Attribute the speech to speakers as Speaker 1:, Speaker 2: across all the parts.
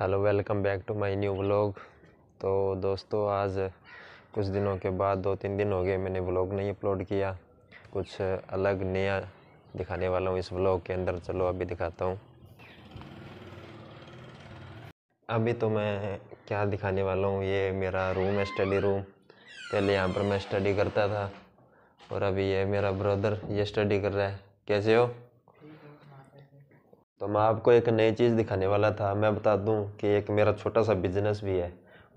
Speaker 1: hello welcome back to my new vlog तो दोस्तों आज कुछ दिनों के बाद दो तीन दिन हो गए मैंने व्लॉग नहीं अपलोड किया कुछ अलग नया दिखाने वाला हूँ इस व्लॉग के अंदर चलो अभी दिखाता हूँ अभी तो मैं क्या दिखाने वाला हूँ ये मेरा रूम है स्टडी रूम पहले यहाँ पर मैं स्टडी करता था और अभी ये मेरा ब्रदर ये स्टडी कर रहा है कैसे हो तो मैं आपको एक नई चीज़ दिखाने वाला था मैं बता दूं कि एक मेरा छोटा सा बिजनेस भी है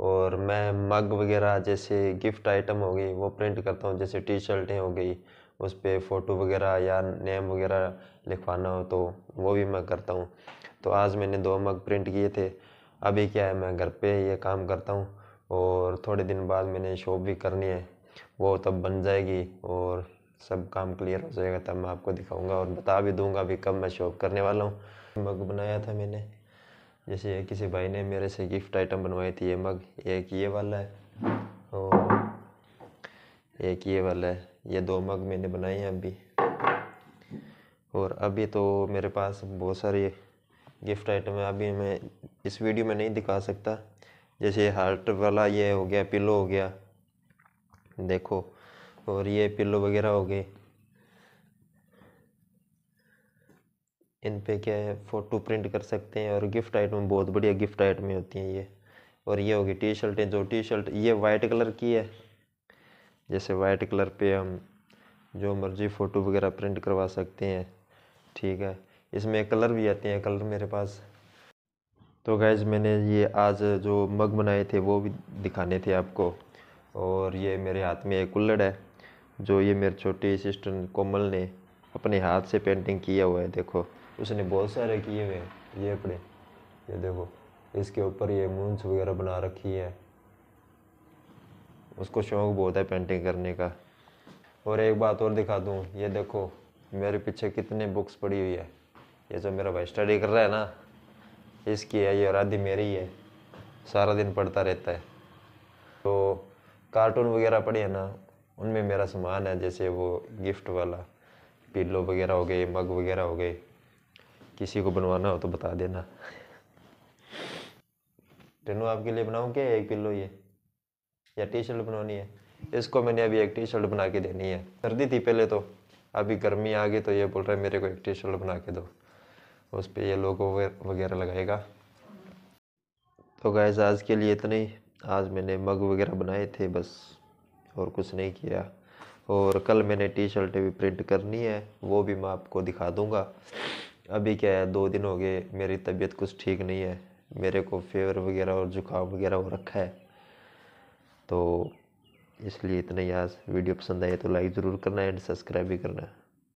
Speaker 1: और मैं मग वगैरह जैसे गिफ्ट आइटम हो गई वो प्रिंट करता हूँ जैसे टी शर्टें हो गई उस पर फ़ोटो वगैरह या नेम वगैरह लिखवाना हो तो वो भी मैं करता हूँ तो आज मैंने दो मग प्रिंट किए थे अभी क्या है मैं घर पे ये काम करता हूँ और थोड़े दिन बाद मैंने शॉप भी करनी है वो तब बन जाएगी और सब काम क्लियर हो जाएगा तब मैं आपको दिखाऊंगा और बता भी दूंगा भी कब मैं शॉप करने वाला हूँ मग बनाया था मैंने जैसे किसी भाई ने मेरे से गिफ्ट आइटम बनवाई थी ये मग एक ये वाला है और एक ये वाला है ये दो मग मैंने बनाए हैं अभी और अभी तो मेरे पास बहुत सारे गिफ्ट आइटम है अभी मैं इस वीडियो में नहीं दिखा सकता जैसे हार्ट वाला ये हो गया पिलो हो गया देखो और ये पिल्लो वगैरह हो गए इन पे क्या है फ़ोटो प्रिंट कर सकते हैं और गिफ्ट आइटम बहुत बढ़िया गिफ्ट आइटमें होती हैं ये और ये होगी टी शर्टें जो टी शर्ट ये वाइट कलर की है जैसे वाइट कलर पे हम जो मर्जी फ़ोटो वगैरह प्रिंट करवा सकते हैं ठीक है इसमें कलर भी आते हैं कलर मेरे पास तो गैज़ मैंने ये आज जो मग बनाए थे वो भी दिखाने थे आपको और ये मेरे हाथ में एक कुल्लड़ है जो ये मेरे छोटी सिस्टर कोमल ने अपने हाथ से पेंटिंग किया हुआ है देखो उसने बहुत सारे किए हुए हैं ये अपने ये देखो इसके ऊपर ये मूंछ वगैरह बना रखी है उसको शौक बहुत है पेंटिंग करने का और एक बात और दिखा दूँ ये देखो मेरे पीछे कितने बुक्स पड़ी हुई है ये जो मेरा भाई स्टडी कर रहा है ना इसकी है ये और आधी मेरी है सारा दिन पढ़ता रहता है तो कार्टून वगैरह पढ़े हैं ना उनमें मेरा सामान है जैसे वो गिफ्ट वाला पिल्लो वगैरह हो गए मग वगैरह हो गए किसी को बनवाना हो तो बता देना टेनू आपके लिए बनाऊँ क्या एक पिल्लो ये या टी शर्ट बनवानी है इसको मैंने अभी एक टी शर्ट बना के देनी है सर्दी थी पहले तो अभी गर्मी आ गई तो ये बोल रहा है मेरे को एक टी शर्ट बना के दो उस पर ये लोगो वगैरह लगाएगा तो गैस आज के लिए इतना ही आज मैंने मग वगैरह बनाए थे बस और कुछ नहीं किया और कल मैंने टी शर्टें भी प्रिंट करनी है वो भी मैं आपको दिखा दूँगा अभी क्या है दो दिन हो गए मेरी तबीयत कुछ ठीक नहीं है मेरे को फेवर वगैरह और जुकाम वगैरह हो रखा है तो इसलिए इतना ही आज वीडियो पसंद आए तो लाइक ज़रूर करना एंड सब्सक्राइब भी करना